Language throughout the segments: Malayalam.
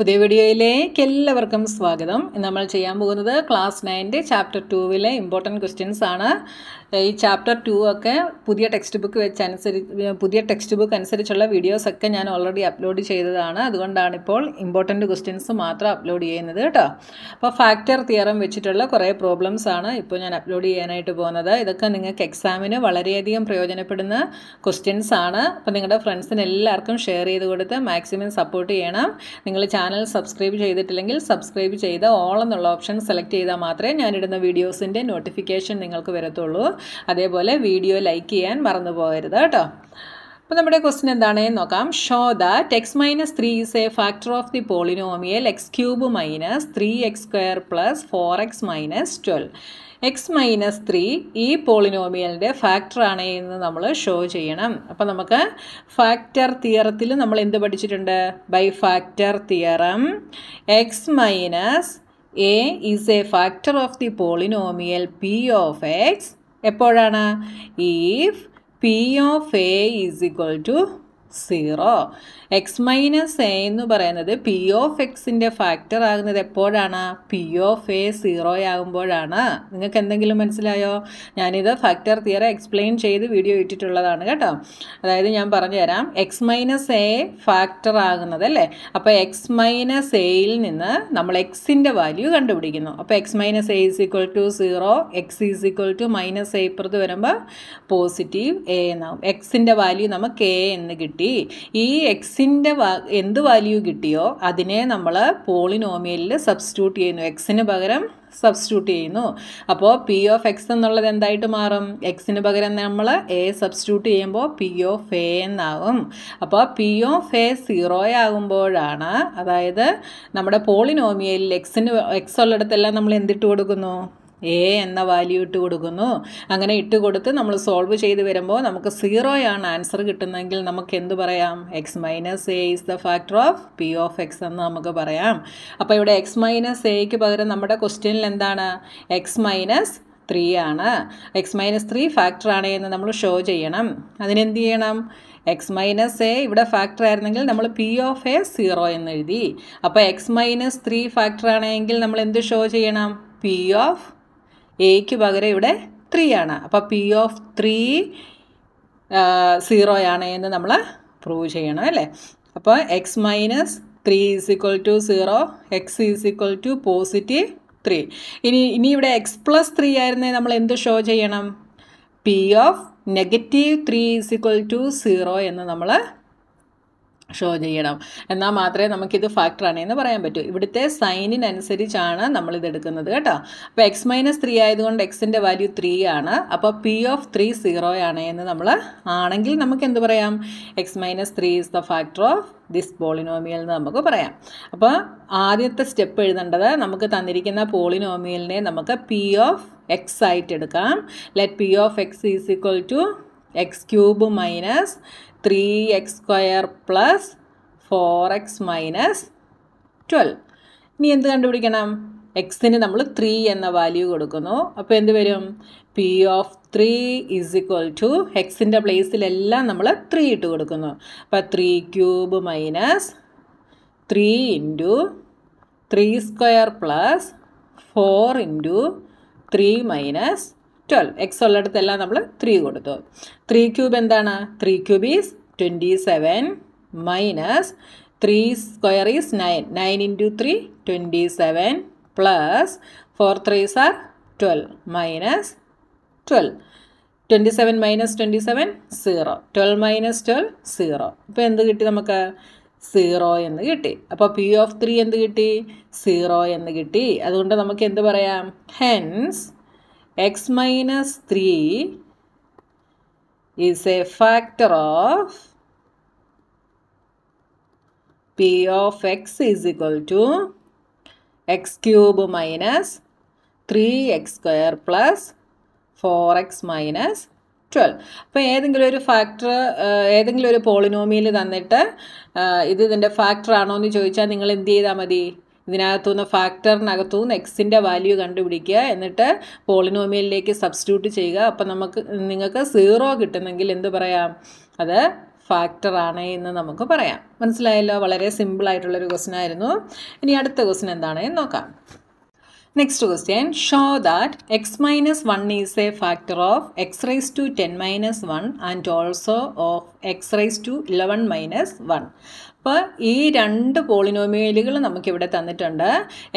പുതിയ വീഡിയോയിലേക്ക് എല്ലാവർക്കും സ്വാഗതം നമ്മൾ ചെയ്യാൻ പോകുന്നത് ക്ലാസ് നയൻ്റെ ചാപ്റ്റർ ടുവിലെ ഇമ്പോർട്ടൻറ്റ് ക്വസ്റ്റ്യൻസ് ആണ് ഈ ചാപ്റ്റർ ടു ഒക്കെ പുതിയ ടെക്സ്റ്റ് ബുക്ക് വെച്ച് അനുസരിച്ച് പുതിയ ടെക്സ്റ്റ് ബുക്ക് അനുസരിച്ചുള്ള വീഡിയോസൊക്കെ ഞാൻ ഓൾറെഡി അപ്ലോഡ് ചെയ്തതാണ് അതുകൊണ്ടാണ് ഇപ്പോൾ ഇമ്പോർട്ടൻറ്റ് ക്വസ്റ്റ്യൻസ് മാത്രം അപ്ലോഡ് ചെയ്യുന്നത് കേട്ടോ അപ്പോൾ ഫാക്ടർ തിയറം വെച്ചിട്ടുള്ള കുറേ പ്രോബ്ലംസ് ആണ് ഇപ്പോൾ ഞാൻ അപ്ലോഡ് ചെയ്യാനായിട്ട് പോകുന്നത് ഇതൊക്കെ നിങ്ങൾക്ക് എക്സാമിന് വളരെയധികം പ്രയോജനപ്പെടുന്ന ക്വസ്റ്റ്യൻസ് ആണ് അപ്പോൾ നിങ്ങളുടെ ഫ്രണ്ട്സിന് എല്ലാവർക്കും ഷെയർ ചെയ്ത് കൊടുത്ത് മാക്സിമം സപ്പോർട്ട് ചെയ്യണം നിങ്ങൾ ചാനൽ സബ്സ്ക്രൈബ് ചെയ്തിട്ടില്ലെങ്കിൽ സബ്സ്ക്രൈബ് ചെയ്ത് ഓൾ എന്നുള്ള ഓപ്ഷൻ സെലക്ട് ചെയ്താൽ മാത്രമേ ഞാനിടുന്ന വീഡിയോസിൻ്റെ നോട്ടിഫിക്കേഷൻ നിങ്ങൾക്ക് വരത്തുള്ളൂ അതേപോലെ വീഡിയോ ലൈക്ക് ചെയ്യാൻ മറന്നു പോകരുത് കേട്ടോ അപ്പോൾ നമ്മുടെ ക്വസ്റ്റ്യൻ എന്താണെന്ന് നോക്കാം show that x minus three is a factor of the polynomial x cube minus three x square plus four x minus twelve x minus three ഈ പോളിനോമിയലിൻ്റെ ഫാക്ടറാണ് എന്ന് നമ്മൾ ഷോ ചെയ്യണം അപ്പം നമുക്ക് ഫാക്ടർ തിയറത്തിൽ നമ്മൾ എന്ത് പഠിച്ചിട്ടുണ്ട് by factor theorem x minus a is a factor of the polynomial p of x എപ്പോഴാണ് if p of a is equal to zero x minus a എന്ന് പറയുന്നത് പി ഓഫ് എക്സിൻ്റെ ഫാക്ടർ ആകുന്നത് എപ്പോഴാണ് പി ഓഫ് എ സീറോ ആകുമ്പോഴാണ് നിങ്ങൾക്ക് എന്തെങ്കിലും മനസ്സിലായോ ഞാനിത് ഫാക്ടർ തിയറി എക്സ്പ്ലെയിൻ ചെയ്ത് വീഡിയോ ഇട്ടിട്ടുള്ളതാണ് കേട്ടോ അതായത് ഞാൻ പറഞ്ഞു തരാം എക്സ് മൈനസ് എ ഫാക്ടർ ആകുന്നത് അല്ലേ അപ്പോൾ എക്സ് മൈനസ് എയിൽ നിന്ന് നമ്മൾ എക്സിൻ്റെ വാല്യൂ കണ്ടുപിടിക്കുന്നു അപ്പോൾ x minus a is equal to zero x is equal to minus a ഇപ്പുറത്ത് വരുമ്പോൾ പോസിറ്റീവ് എ എന്നാവും എക്സിൻ്റെ വാല്യൂ നമുക്ക് എ എന്ന് കിട്ടും കിട്ടി ഈ എക്സിൻ്റെ എന്ത് വാല്യൂ കിട്ടിയോ അതിനെ നമ്മൾ പോളിനോമിയലിൽ സബ്സ്റ്റിറ്റ്യൂട്ട് ചെയ്യുന്നു എക്സിന് പകരം സബ്സ്റ്റിറ്റ്യൂട്ട് ചെയ്യുന്നു അപ്പോൾ പി ഓഫ് എക്സ് എന്നുള്ളത് എന്തായിട്ട് മാറും എക്സിന് പകരം നമ്മൾ എ സബ്സ്റ്റിറ്റ്യൂട്ട് ചെയ്യുമ്പോൾ പി ഓഫ് എ എന്നാകും അപ്പോൾ പി ഓഫ് എ സീറോ ആകുമ്പോഴാണ് അതായത് നമ്മുടെ പോളിനോമിയലിൽ എക്സിന് എക്സ് ഉള്ളിടത്തെല്ലാം നമ്മൾ എന്തിട്ട് കൊടുക്കുന്നു എ എന്ന വാല്യൂ ഇട്ട് കൊടുക്കുന്നു അങ്ങനെ ഇട്ട് കൊടുത്ത് നമ്മൾ സോൾവ് ചെയ്ത് വരുമ്പോൾ നമുക്ക് സീറോയാണ് ആൻസർ കിട്ടുന്നതെങ്കിൽ നമുക്ക് എന്ത് പറയാം x minus a is the factor of p of x എന്ന് നമുക്ക് പറയാം അപ്പോൾ ഇവിടെ എക്സ് മൈനസ് എക്ക് പകരം നമ്മുടെ ക്വസ്റ്റ്യനിൽ എന്താണ് എക്സ് മൈനസ് ത്രീ ആണ് എക്സ് മൈനസ് ത്രീ ഫാക്ടർ ആണ് എന്ന് നമ്മൾ ഷോ ചെയ്യണം അതിനെന്ത് ചെയ്യണം എക്സ് മൈനസ് എ ഇവിടെ ഫാക്ടർ ആയിരുന്നെങ്കിൽ നമ്മൾ പി ഓഫ് എ സീറോ എന്ന് എഴുതി അപ്പോൾ എക്സ് മൈനസ് ത്രീ ഫാക്ടർ ആണെങ്കിൽ നമ്മൾ എന്ത് ഷോ ചെയ്യണം പി ഓഫ് എയ്ക്ക് പകരം ഇവിടെ ത്രീ ആണ് അപ്പോൾ പി ഓഫ് ത്രീ സീറോയാണ് എന്ന് നമ്മൾ പ്രൂവ് ചെയ്യണം അല്ലേ അപ്പോൾ x minus three is equal to zero x is equal to positive three ഇനി ഇനി ഇവിടെ എക്സ് പ്ലസ് ത്രീ ആയിരുന്നേ നമ്മൾ എന്ത് ഷോ ചെയ്യണം p of negative three is equal to zero എന്ന് നമ്മൾ ഷോ ചെയ്യണം എന്നാൽ മാത്രമേ നമുക്കിത് ഫാക്ടറാണ് എന്ന് പറയാൻ പറ്റൂ ഇവിടുത്തെ സൈനിനനുസരിച്ചാണ് നമ്മളിത് എടുക്കുന്നത് കേട്ടോ അപ്പോൾ എക്സ് മൈനസ് ത്രീ ആയതുകൊണ്ട് എക്സിൻ്റെ വാല്യൂ ത്രീ ആണ് അപ്പോൾ പി ഓഫ് ത്രീ സീറോ ആണ് എന്ന് നമ്മൾ ആണെങ്കിൽ നമുക്ക് എന്ത് പറയാം x minus three is the factor of this polynomial എന്ന് നമുക്ക് പറയാം അപ്പോൾ ആദ്യത്തെ സ്റ്റെപ്പ് എഴുതേണ്ടത് നമുക്ക് തന്നിരിക്കുന്ന പോളിനോമിയലിനെ നമുക്ക് പി ഓഫ് എക്സ് ആയിട്ട് എടുക്കാം let p of x is equal to x cube minus three x square plus four x minus twelve ഇനി എന്ത് കണ്ടുപിടിക്കണം എക്സിന് നമ്മൾ ത്രീ എന്ന വാല്യൂ കൊടുക്കുന്നു അപ്പോൾ എന്ത് വരും p of three is equal to എക്സിൻ്റെ പ്ലേസിലെല്ലാം നമ്മൾ ത്രീ ഇട്ട് കൊടുക്കുന്നു അപ്പോൾ three cube minus three into three square plus four into three minus twelve x ഉള്ളിടത്തെല്ലാം നമ്മൾ ത്രീ കൊടുത്തു ത്രീ ക്യൂബ് എന്താണ് three cube is twenty seven minus three square is nine nine into three twenty seven plus four threes are twelve minus twelve twenty seven minus twenty seven zero twelve minus twelve zero ഇപ്പോൾ എന്ത് കിട്ടി നമുക്ക് സീറോ എന്ന് കിട്ടി അപ്പോൾ പി ഓഫ് ത്രീ എന്ത് കിട്ടി സീറോ എന്ന് കിട്ടി അതുകൊണ്ട് നമുക്ക് എന്ത് പറയാം hence x minus 3 is a factor of p of x is equal to x cube minus 3x square plus 4x minus 12 അപ്പോൾ ഏതെങ്കിലും ഒരു ഫാക്ടർ ഏതെങ്കിലും ഒരു പോളിനോമിയൽ തന്നിട്ട് ഇത് ഇതിൻ്റെ ഫാക്ടർ ആണോ എന്ന് ചോദിച്ചാൽ നിങ്ങൾ എന്ത് ചെയ്താൽ മതി ഇതിനകത്തുനിന്ന് ഫാക്ടറിനകത്തുനിന്ന് എക്സിൻ്റെ വാല്യൂ കണ്ടുപിടിക്കുക എന്നിട്ട് പോളിനോമിയലിലേക്ക് സബ്സ്റ്റിറ്റ്യൂട്ട് ചെയ്യുക അപ്പം നമുക്ക് നിങ്ങൾക്ക് സീറോ കിട്ടുന്നെങ്കിൽ എന്ത് പറയാം അത് ഫാക്ടറാണ് എന്ന് നമുക്ക് പറയാം മനസ്സിലായല്ലോ വളരെ സിമ്പിളായിട്ടുള്ളൊരു ക്വസ്റ്റൻ ആയിരുന്നു ഇനി അടുത്ത ക്വസ്റ്റൻ എന്താണെന്ന് നോക്കാം next question show that x minus one is a factor of x rise to ten minus one and also of x rise to eleven minus one അപ്പോൾ ഈ രണ്ട് പോളിനോമിയലുകൾ നമുക്കിവിടെ തന്നിട്ടുണ്ട്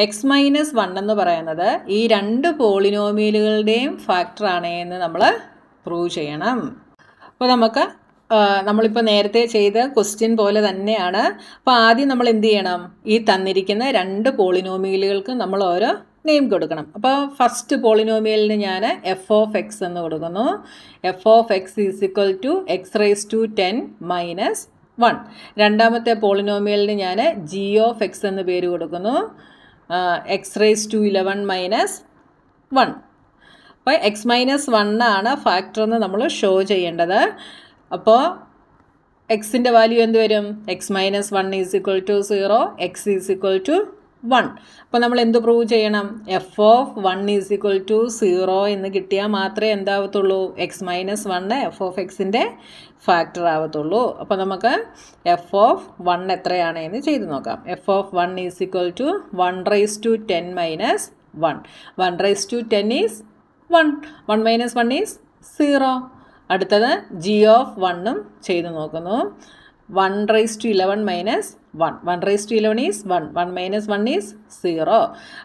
എക്സ് മൈനസ് വൺ എന്ന് പറയുന്നത് ഈ രണ്ട് പോളിനോമിയലുകളുടെയും ഫാക്ടറാണ് എന്ന് നമ്മൾ പ്രൂവ് ചെയ്യണം അപ്പോൾ നമുക്ക് നമ്മളിപ്പോൾ നേരത്തെ ചെയ്ത ക്വസ്റ്റ്യൻ പോലെ തന്നെയാണ് അപ്പോൾ ആദ്യം നമ്മൾ എന്ത് ചെയ്യണം ഈ തന്നിരിക്കുന്ന രണ്ട് പോളിനോമിയലുകൾക്ക് നമ്മൾ ഓരോ നെയിം കൊടുക്കണം അപ്പോൾ ഫസ്റ്റ് പോളിനോമിയലിന് ഞാൻ എഫ് ഓഫ് എക്സ് എന്ന് കൊടുക്കുന്നു f of x is equal to x raise to ten minus one രണ്ടാമത്തെ പോളിനോമിയലിന് ഞാൻ ജി ഓഫ് എക്സ് എന്ന് പേര് കൊടുക്കുന്നു x raise to eleven minus one അപ്പോൾ എക്സ് മൈനസ് വൺ ആണ് ഫാക്ടർ നമ്മൾ ഷോ ചെയ്യേണ്ടത് അപ്പോൾ എക്സിൻ്റെ വാല്യൂ എന്ത് വരും x minus one is equal to zero x is equal to one അപ്പോൾ നമ്മൾ എന്ത് പ്രൂവ് ചെയ്യണം f of one is equal to zero എന്ന് കിട്ടിയാൽ മാത്രമേ എന്താവത്തുള്ളൂ x minus one f of എക്സിൻ്റെ ഫാക്ടർ ആവത്തുള്ളൂ അപ്പോൾ നമുക്ക് എഫ് ഓഫ് വൺ എത്രയാണ് എന്ന് ചെയ്ത് നോക്കാം f of one is equal to one rise to ten minus one one rise to ten is one one minus one is zero അടുത്തത് ജി ഓഫ് വണ്ണും ചെയ്ത് നോക്കുന്നു one raise to eleven minus one one raise to eleven is one one minus one is zero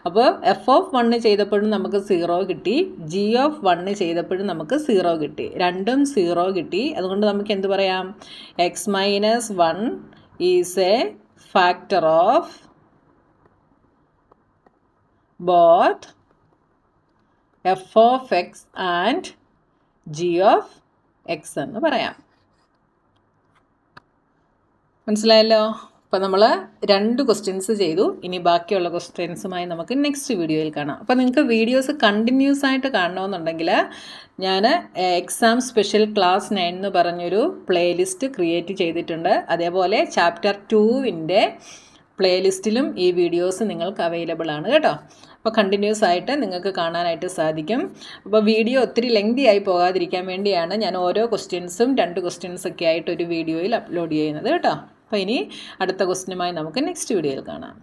അപ്പോൾ എഫ് ഓഫ് വണ്ണ് ചെയ്തപ്പോഴും നമുക്ക് സീറോ കിട്ടി ജി ഓഫ് വണ്ണ് ചെയ്തപ്പോഴും നമുക്ക് സീറോ കിട്ടി രണ്ടും സീറോ കിട്ടി അതുകൊണ്ട് നമുക്ക് എന്ത് പറയാം x minus one is a factor of both f of x and g of x എന്ന് പറയാം മനസ്സിലായല്ലോ അപ്പോൾ നമ്മൾ രണ്ട് ക്വസ്റ്റ്യൻസ് ചെയ്തു ഇനി ബാക്കിയുള്ള ക്വസ്റ്റ്യൻസുമായി നമുക്ക് നെക്സ്റ്റ് വീഡിയോയിൽ കാണാം അപ്പോൾ നിങ്ങൾക്ക് വീഡിയോസ് കണ്ടിന്യൂസ് ആയിട്ട് കാണണമെന്നുണ്ടെങ്കിൽ ഞാൻ എക്സാം സ്പെഷ്യൽ ക്ലാസ് നയൻ എന്ന് പറഞ്ഞൊരു പ്ലേലിസ്റ്റ് ക്രിയേറ്റ് ചെയ്തിട്ടുണ്ട് അതേപോലെ ചാപ്റ്റർ ടൂവിൻ്റെ പ്ലേലിസ്റ്റിലും ഈ വീഡിയോസ് നിങ്ങൾക്ക് അവൈലബിൾ ആണ് കേട്ടോ അപ്പോൾ കണ്ടിന്യൂസ് ആയിട്ട് നിങ്ങൾക്ക് കാണാനായിട്ട് സാധിക്കും അപ്പോൾ വീഡിയോ ഒത്തിരി ലെങ്തി ആയി പോകാതിരിക്കാൻ വേണ്ടിയാണ് ഞാൻ ഓരോ ക്വസ്റ്റ്യൻസും രണ്ട് ക്വസ്റ്റ്യൻസൊക്കെ ആയിട്ട് ഒരു വീഡിയോയിൽ അപ്ലോഡ് ചെയ്യുന്നത് കേട്ടോ അപ്പോൾ ഇനി അടുത്ത ക്വസ്റ്റ്യനുമായി നമുക്ക് നെക്സ്റ്റ് വീഡിയോയിൽ കാണാം